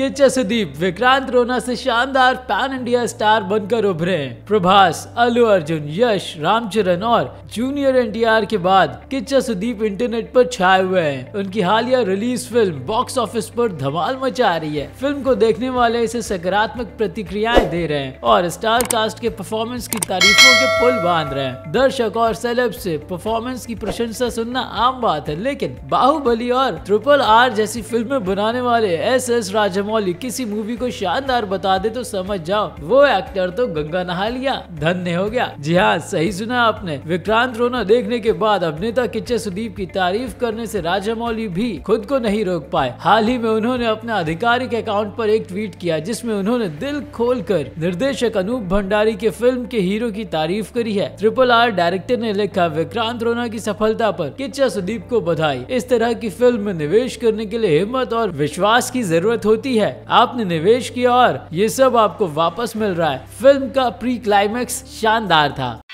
के सुदीप विक्रांत रोना से शानदार पैन इंडिया स्टार बनकर उभरे प्रभास अलू अर्जुन यश रामचरण और जूनियर एन के बाद किच्चा सुदीप इंटरनेट पर छाए हुए हैं उनकी हालिया रिलीज फिल्म बॉक्स ऑफिस पर धमाल मचा रही है फिल्म को देखने वाले इसे सकारात्मक प्रतिक्रियाएं दे रहे हैं और स्टार कास्ट के परफॉर्मेंस की तारीफों के पुल बांध रहे हैं दर्शक और सेलेब से परफॉर्मेंस की प्रशंसा सुनना आम बात है लेकिन बाहुबली और ट्रिपल आर जैसी फिल्में बनाने वाले एस एस राजम मौली किसी मूवी को शानदार बता दे तो समझ जाओ वो एक्टर तो गंगा नहा लिया धन्य हो गया जी हाँ सही सुना आपने विक्रांत रोना देखने के बाद अभिनेता किच्चे सुदीप की तारीफ करने से राजा मौली भी खुद को नहीं रोक पाए हाल ही में उन्होंने अपने आधिकारिक अकाउंट पर एक ट्वीट किया जिसमें उन्होंने दिल खोल कर निर्देशक अनूप भंडारी के फिल्म के हीरो की तारीफ करी है ट्रिपल आर डायरेक्टर ने लिखा विक्रांत रोना की सफलता पर किच्चा सुदीप को बधाई इस तरह की फिल्म में निवेश करने के लिए हिम्मत और विश्वास की जरूरत होती है है आपने निवेश किया और ये सब आपको वापस मिल रहा है फिल्म का प्री क्लाइमैक्स शानदार था